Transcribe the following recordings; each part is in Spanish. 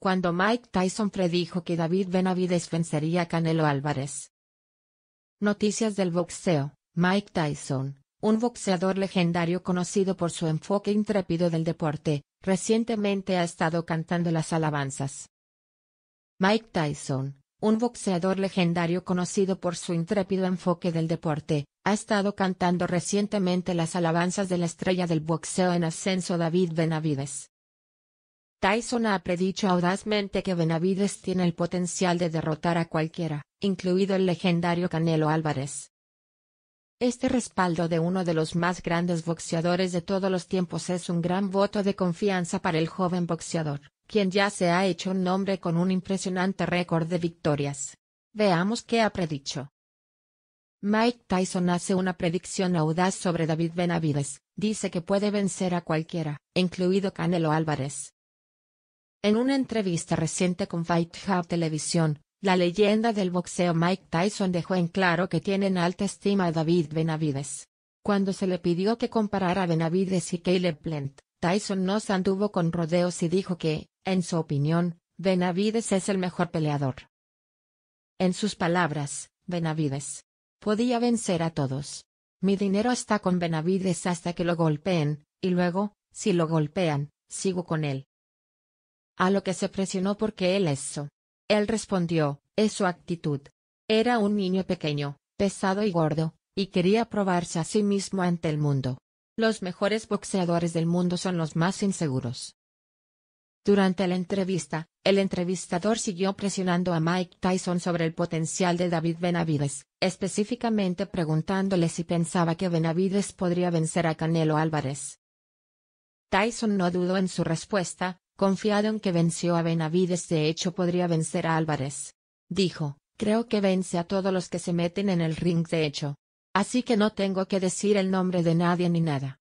cuando Mike Tyson predijo que David Benavides vencería a Canelo Álvarez. Noticias del boxeo. Mike Tyson, un boxeador legendario conocido por su enfoque intrépido del deporte, recientemente ha estado cantando las alabanzas. Mike Tyson, un boxeador legendario conocido por su intrépido enfoque del deporte, ha estado cantando recientemente las alabanzas de la estrella del boxeo en ascenso David Benavides. Tyson ha predicho audazmente que Benavides tiene el potencial de derrotar a cualquiera, incluido el legendario Canelo Álvarez. Este respaldo de uno de los más grandes boxeadores de todos los tiempos es un gran voto de confianza para el joven boxeador, quien ya se ha hecho un nombre con un impresionante récord de victorias. Veamos qué ha predicho. Mike Tyson hace una predicción audaz sobre David Benavides, dice que puede vencer a cualquiera, incluido Canelo Álvarez. En una entrevista reciente con Fight Hub Televisión, la leyenda del boxeo Mike Tyson dejó en claro que tiene en alta estima a David Benavides. Cuando se le pidió que comparara a Benavides y Caleb Plant, Tyson no se anduvo con rodeos y dijo que, en su opinión, Benavides es el mejor peleador. En sus palabras, Benavides. Podía vencer a todos. Mi dinero está con Benavides hasta que lo golpeen, y luego, si lo golpean, sigo con él a lo que se presionó porque él eso. Él respondió, es su actitud. Era un niño pequeño, pesado y gordo, y quería probarse a sí mismo ante el mundo. Los mejores boxeadores del mundo son los más inseguros. Durante la entrevista, el entrevistador siguió presionando a Mike Tyson sobre el potencial de David Benavides, específicamente preguntándole si pensaba que Benavides podría vencer a Canelo Álvarez. Tyson no dudó en su respuesta, confiado en que venció a Benavides de hecho podría vencer a Álvarez. Dijo, creo que vence a todos los que se meten en el ring de hecho. Así que no tengo que decir el nombre de nadie ni nada.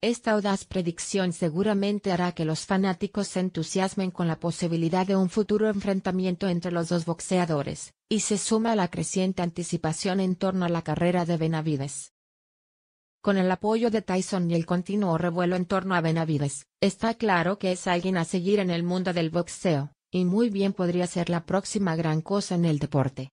Esta audaz predicción seguramente hará que los fanáticos se entusiasmen con la posibilidad de un futuro enfrentamiento entre los dos boxeadores, y se suma a la creciente anticipación en torno a la carrera de Benavides. Con el apoyo de Tyson y el continuo revuelo en torno a Benavides, está claro que es alguien a seguir en el mundo del boxeo, y muy bien podría ser la próxima gran cosa en el deporte.